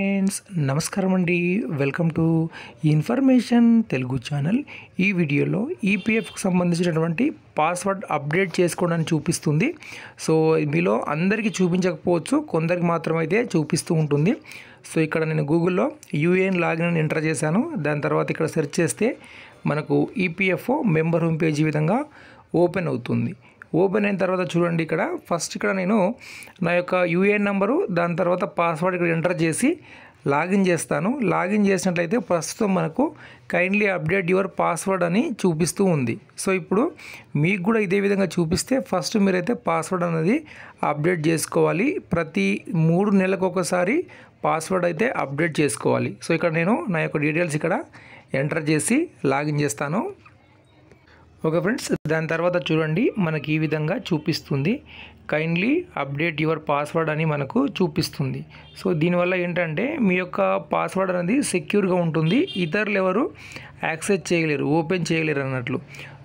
friends నమస్కారం అండి welcome to information Telugu channel ఈ వీడియోలో ఈపీఎఫ్కి e సంబంధించినటువంటి పాస్వర్డ్ అప్డేట్ చేసుకోవడానికి చూపిస్తుంది సో మీలో అందరికీ చూపించకపోవచ్చు కొందరికి మాత్రమైతే చూపిస్తూ ఉంటుంది సో ఇక్కడ నేను గూగుల్లో యూఏఎన్ లాగిన్ ఎంటర్ చేశాను దాని తర్వాత ఇక్కడ సెర్చ్ చేస్తే మనకు EPFO e member home page విధంగా ఓపెన్ అవుతుంది ఓపెన్ అయిన తర్వాత చూడండి ఇక్కడ ఫస్ట్ ఇక్కడ నేను నా యొక్క యూఏఎన్ నెంబరు దాని తర్వాత పాస్వర్డ్ ఇక్కడ ఎంటర్ చేసి లాగిన్ చేస్తాను లాగిన్ చేసినట్లయితే ప్రస్తుతం మనకు కైండ్లీ అప్డేట్ యువర్ పాస్వర్డ్ అని చూపిస్తూ ఉంది సో ఇప్పుడు మీకు కూడా ఇదే విధంగా చూపిస్తే ఫస్ట్ మీరైతే పాస్వర్డ్ అనేది అప్డేట్ చేసుకోవాలి ప్రతి మూడు నెలలకు ఒకసారి పాస్వర్డ్ అయితే అప్డేట్ చేసుకోవాలి సో ఇక్కడ నేను నా యొక్క డీటెయిల్స్ ఇక్కడ ఎంటర్ చేసి లాగిన్ చేస్తాను ఓకే ఫ్రెండ్స్ దాని తర్వాత చూడండి మనకి ఈ విధంగా చూపిస్తుంది కైండ్లీ అప్డేట్ యువర్ పాస్వర్డ్ అని మనకు చూపిస్తుంది సో దీనివల్ల ఏంటంటే మీ యొక్క పాస్వర్డ్ అనేది సెక్యూర్గా ఉంటుంది ఇతరులు ఎవరు యాక్సెస్ చేయలేరు ఓపెన్ చేయలేరు అన్నట్లు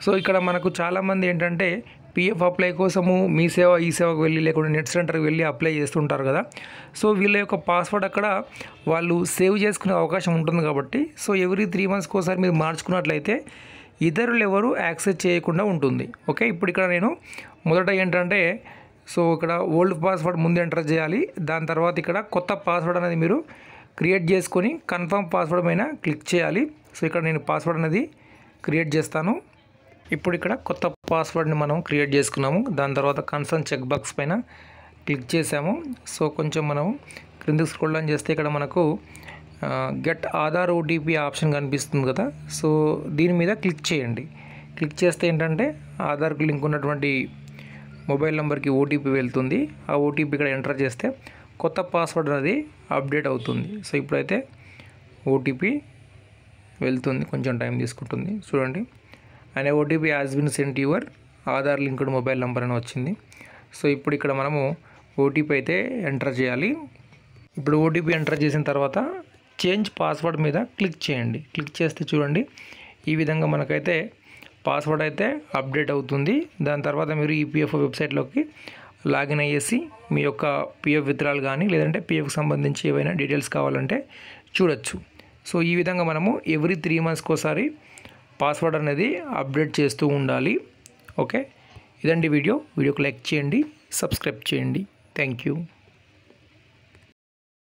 సో ఇక్కడ మనకు చాలామంది ఏంటంటే పిఎఫ్ అప్లై కోసము మీ సేవ ఈ సేవకు వెళ్ళి లేకుండా నెట్ సెంటర్కి వెళ్ళి అప్లై చేస్తుంటారు కదా సో వీళ్ళ యొక్క పాస్వర్డ్ అక్కడ వాళ్ళు సేవ్ చేసుకునే అవకాశం ఉంటుంది కాబట్టి సో ఎవ్రీ త్రీ మంత్స్కి ఒకసారి మీరు మార్చుకున్నట్లయితే ఇతరులు ఎవరు యాక్సెస్ చేయకుండా ఉంటుంది ఓకే ఇప్పుడు ఇక్కడ నేను మొదట ఏంటంటే సో ఇక్కడ ఓల్డ్ పాస్వర్డ్ ముందు ఎంటర్ చేయాలి దాని తర్వాత ఇక్కడ కొత్త పాస్వర్డ్ అనేది మీరు క్రియేట్ చేసుకొని కన్ఫర్మ్ పాస్వర్డ్ పైన క్లిక్ చేయాలి సో ఇక్కడ నేను పాస్వర్డ్ అనేది క్రియేట్ చేస్తాను ఇప్పుడు ఇక్కడ కొత్త పాస్వర్డ్ని మనం క్రియేట్ చేసుకున్నాము దాని తర్వాత కన్సర్న్ చెక్ బాక్స్ పైన క్లిక్ చేసాము సో కొంచెం మనం క్రిందికి స్క్రోల్ డౌన్ చేస్తే ఇక్కడ మనకు గెట్ ఆధార్ ఓటీపీ ఆప్షన్ కనిపిస్తుంది కదా సో దీని మీద క్లిక్ చేయండి క్లిక్ చేస్తే ఏంటంటే ఆధార్కు లింక్ ఉన్నటువంటి మొబైల్ నెంబర్కి ఓటీపీ వెళ్తుంది ఆ ఓటీపీ ఇక్కడ ఎంటర్ చేస్తే కొత్త పాస్వర్డ్ అనేది అప్డేట్ అవుతుంది సో ఇప్పుడైతే ఓటీపీ వెళ్తుంది కొంచెం టైం తీసుకుంటుంది చూడండి and OTP has been sent your Aadhaar linked mobile number అని వచ్చింది సో ఇప్పుడు ఇక్కడ మనము ఓటీపీ అయితే ఎంటర్ చేయాలి ఇప్పుడు ఓటీపీ ఎంటర్ చేసిన తర్వాత చేంజ్ పాస్వర్డ్ మీద క్లిక్ చేయండి క్లిక్ చేస్తే చూడండి ఈ విధంగా మనకైతే పాస్వర్డ్ అయితే అప్డేట్ అవుతుంది దాని తర్వాత మీరు ఈపీఎఫ్ఓ వెబ్సైట్లోకి లాగిన్ అయ్యేసి మీ యొక్క పిఎఫ్ విత్రాలు కానీ లేదంటే పిఎఫ్కి సంబంధించి ఏవైనా డీటెయిల్స్ కావాలంటే చూడొచ్చు సో ఈ విధంగా మనము ఎవ్రీ త్రీ మంత్స్కి ఒకసారి పాస్వర్డ్ అనేది అప్డేట్ చేస్తూ ఉండాలి ఓకే ఇదండి వీడియో వీడియోకి లైక్ చేయండి సబ్స్క్రైబ్ చేయండి థ్యాంక్ యూ